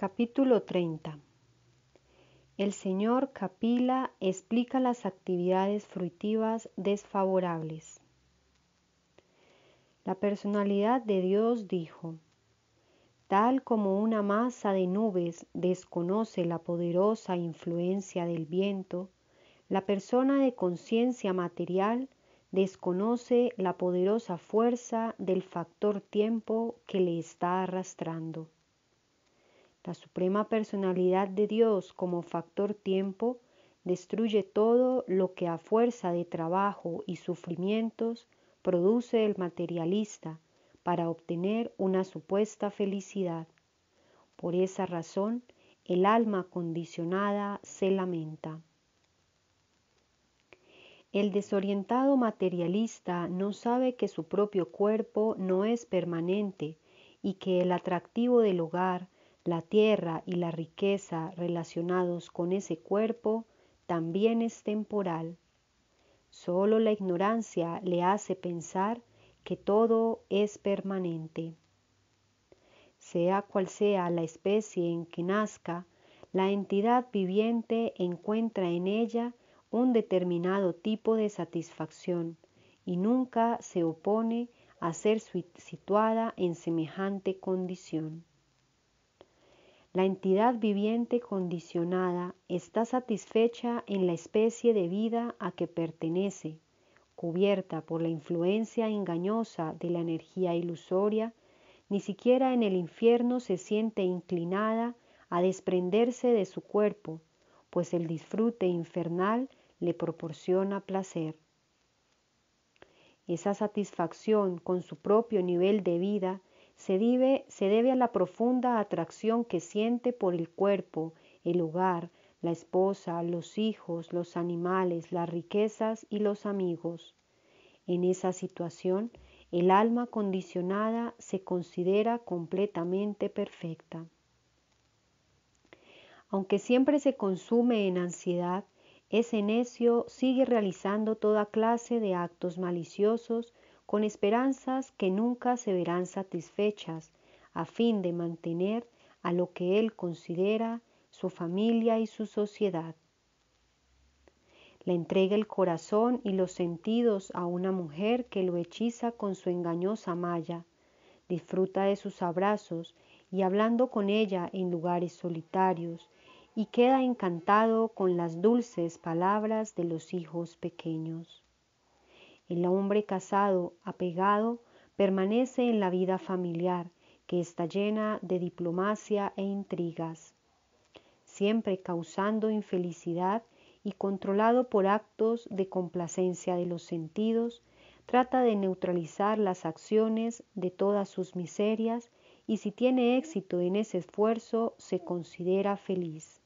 Capítulo 30. El señor Capila explica las actividades fruitivas desfavorables. La personalidad de Dios dijo, Tal como una masa de nubes desconoce la poderosa influencia del viento, la persona de conciencia material desconoce la poderosa fuerza del factor tiempo que le está arrastrando. La suprema personalidad de Dios como factor tiempo destruye todo lo que a fuerza de trabajo y sufrimientos produce el materialista para obtener una supuesta felicidad. Por esa razón, el alma condicionada se lamenta. El desorientado materialista no sabe que su propio cuerpo no es permanente y que el atractivo del hogar, la tierra y la riqueza relacionados con ese cuerpo también es temporal. Solo la ignorancia le hace pensar que todo es permanente. Sea cual sea la especie en que nazca, la entidad viviente encuentra en ella un determinado tipo de satisfacción y nunca se opone a ser situada en semejante condición. La entidad viviente condicionada está satisfecha en la especie de vida a que pertenece, cubierta por la influencia engañosa de la energía ilusoria, ni siquiera en el infierno se siente inclinada a desprenderse de su cuerpo, pues el disfrute infernal le proporciona placer. Esa satisfacción con su propio nivel de vida se debe, se debe a la profunda atracción que siente por el cuerpo, el hogar, la esposa, los hijos, los animales, las riquezas y los amigos. En esa situación, el alma condicionada se considera completamente perfecta. Aunque siempre se consume en ansiedad, ese necio sigue realizando toda clase de actos maliciosos con esperanzas que nunca se verán satisfechas, a fin de mantener a lo que él considera su familia y su sociedad. Le entrega el corazón y los sentidos a una mujer que lo hechiza con su engañosa malla, disfruta de sus abrazos y hablando con ella en lugares solitarios, y queda encantado con las dulces palabras de los hijos pequeños. El hombre casado, apegado, permanece en la vida familiar, que está llena de diplomacia e intrigas, siempre causando infelicidad y controlado por actos de complacencia de los sentidos, trata de neutralizar las acciones de todas sus miserias y si tiene éxito en ese esfuerzo se considera feliz.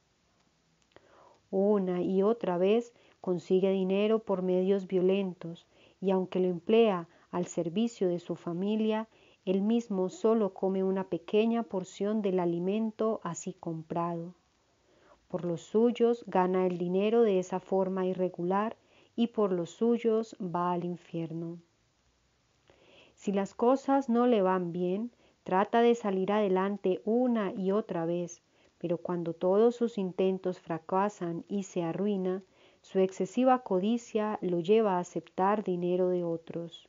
Una y otra vez consigue dinero por medios violentos, y aunque lo emplea al servicio de su familia, él mismo solo come una pequeña porción del alimento así comprado. Por los suyos gana el dinero de esa forma irregular y por los suyos va al infierno. Si las cosas no le van bien, trata de salir adelante una y otra vez, pero cuando todos sus intentos fracasan y se arruina, su excesiva codicia lo lleva a aceptar dinero de otros.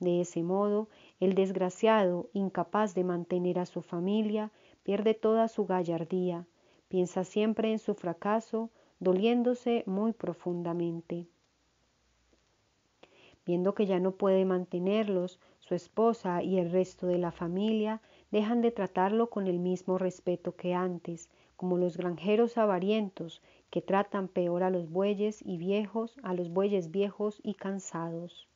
De ese modo, el desgraciado, incapaz de mantener a su familia, pierde toda su gallardía, piensa siempre en su fracaso, doliéndose muy profundamente. Viendo que ya no puede mantenerlos, su esposa y el resto de la familia dejan de tratarlo con el mismo respeto que antes, como los granjeros avarientos que tratan peor a los bueyes y viejos, a los bueyes viejos y cansados.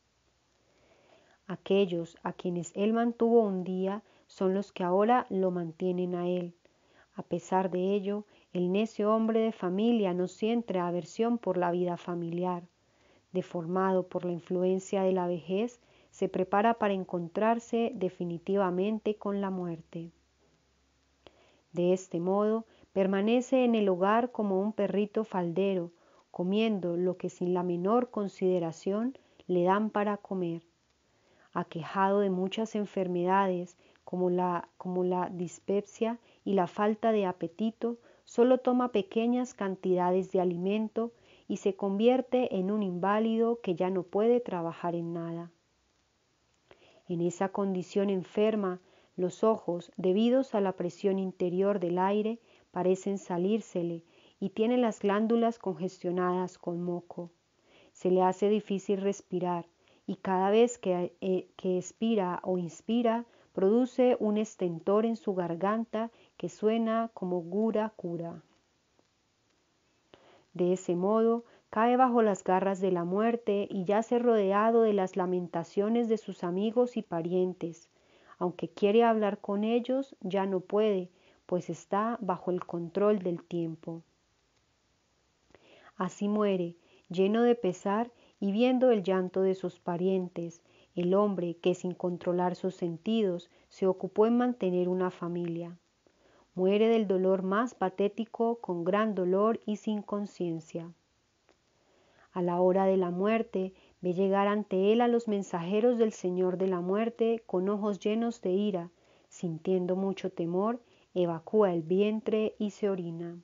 Aquellos a quienes él mantuvo un día son los que ahora lo mantienen a él. A pesar de ello, el necio hombre de familia no siente aversión por la vida familiar. Deformado por la influencia de la vejez, se prepara para encontrarse definitivamente con la muerte. De este modo, Permanece en el hogar como un perrito faldero, comiendo lo que sin la menor consideración le dan para comer. Aquejado de muchas enfermedades como la, como la dispepsia y la falta de apetito, solo toma pequeñas cantidades de alimento y se convierte en un inválido que ya no puede trabajar en nada. En esa condición enferma, los ojos, debidos a la presión interior del aire, parecen salírsele y tiene las glándulas congestionadas con moco. Se le hace difícil respirar y cada vez que, eh, que expira o inspira produce un estentor en su garganta que suena como gura cura. De ese modo, cae bajo las garras de la muerte y yace rodeado de las lamentaciones de sus amigos y parientes. Aunque quiere hablar con ellos, ya no puede, pues está bajo el control del tiempo. Así muere, lleno de pesar y viendo el llanto de sus parientes, el hombre que sin controlar sus sentidos se ocupó en mantener una familia. Muere del dolor más patético, con gran dolor y sin conciencia. A la hora de la muerte, ve llegar ante él a los mensajeros del Señor de la muerte con ojos llenos de ira, sintiendo mucho temor evacúa el vientre y se orina.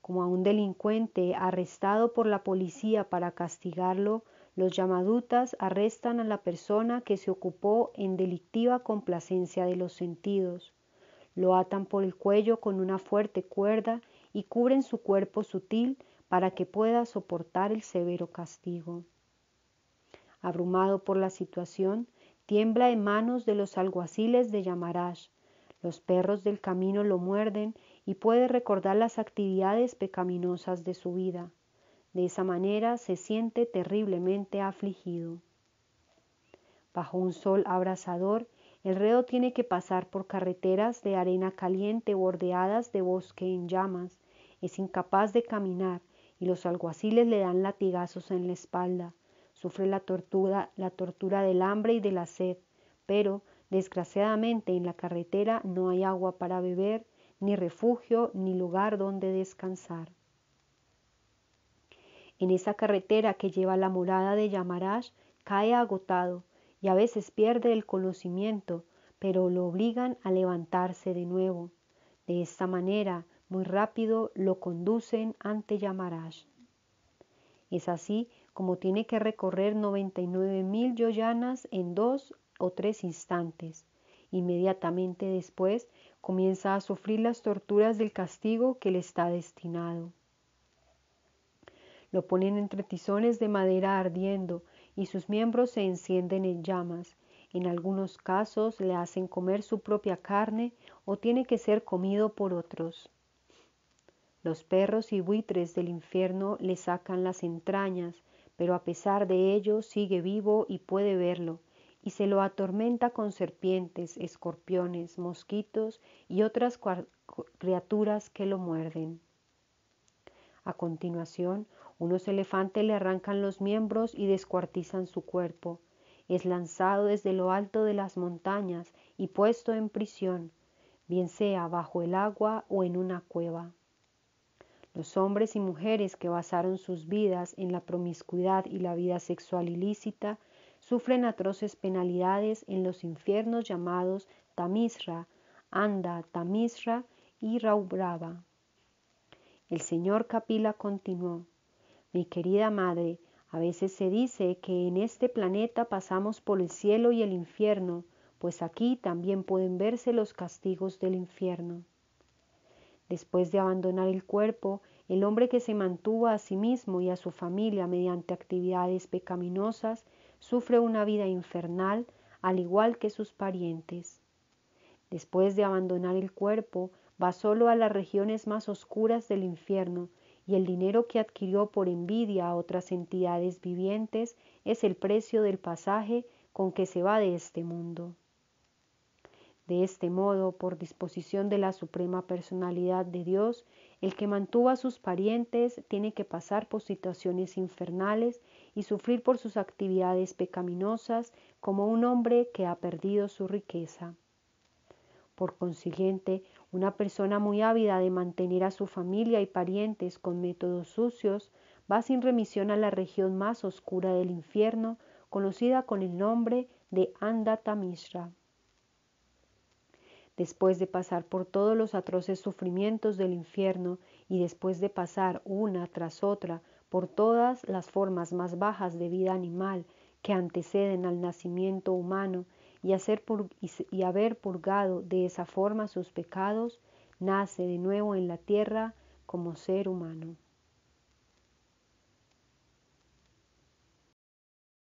Como a un delincuente arrestado por la policía para castigarlo, los llamadutas arrestan a la persona que se ocupó en delictiva complacencia de los sentidos. Lo atan por el cuello con una fuerte cuerda y cubren su cuerpo sutil para que pueda soportar el severo castigo. Abrumado por la situación, tiembla en manos de los alguaciles de Yamarash, los perros del camino lo muerden y puede recordar las actividades pecaminosas de su vida. De esa manera se siente terriblemente afligido. Bajo un sol abrasador, el reo tiene que pasar por carreteras de arena caliente bordeadas de bosque en llamas. Es incapaz de caminar y los alguaciles le dan latigazos en la espalda. Sufre la tortura, la tortura del hambre y de la sed, pero Desgraciadamente en la carretera no hay agua para beber, ni refugio, ni lugar donde descansar. En esa carretera que lleva a la morada de Yamarash cae agotado y a veces pierde el conocimiento, pero lo obligan a levantarse de nuevo. De esta manera, muy rápido, lo conducen ante Yamarash. Es así como tiene que recorrer 99.000 yoyanas en dos tres instantes. Inmediatamente después comienza a sufrir las torturas del castigo que le está destinado. Lo ponen entre tizones de madera ardiendo y sus miembros se encienden en llamas. En algunos casos le hacen comer su propia carne o tiene que ser comido por otros. Los perros y buitres del infierno le sacan las entrañas, pero a pesar de ello sigue vivo y puede verlo y se lo atormenta con serpientes, escorpiones, mosquitos y otras criaturas que lo muerden. A continuación, unos elefantes le arrancan los miembros y descuartizan su cuerpo. Es lanzado desde lo alto de las montañas y puesto en prisión, bien sea bajo el agua o en una cueva. Los hombres y mujeres que basaron sus vidas en la promiscuidad y la vida sexual ilícita sufren atroces penalidades en los infiernos llamados Tamisra, Anda, Tamisra y Raubrava. El señor Kapila continuó, mi querida madre, a veces se dice que en este planeta pasamos por el cielo y el infierno, pues aquí también pueden verse los castigos del infierno. Después de abandonar el cuerpo, el hombre que se mantuvo a sí mismo y a su familia mediante actividades pecaminosas sufre una vida infernal al igual que sus parientes. Después de abandonar el cuerpo, va solo a las regiones más oscuras del infierno y el dinero que adquirió por envidia a otras entidades vivientes es el precio del pasaje con que se va de este mundo. De este modo, por disposición de la Suprema Personalidad de Dios, el que mantuvo a sus parientes tiene que pasar por situaciones infernales y sufrir por sus actividades pecaminosas como un hombre que ha perdido su riqueza. Por consiguiente, una persona muy ávida de mantener a su familia y parientes con métodos sucios va sin remisión a la región más oscura del infierno, conocida con el nombre de Andata Mishra. Después de pasar por todos los atroces sufrimientos del infierno y después de pasar una tras otra por todas las formas más bajas de vida animal que anteceden al nacimiento humano y, haber purgado de esa forma sus pecados, nace de nuevo en la tierra como ser humano.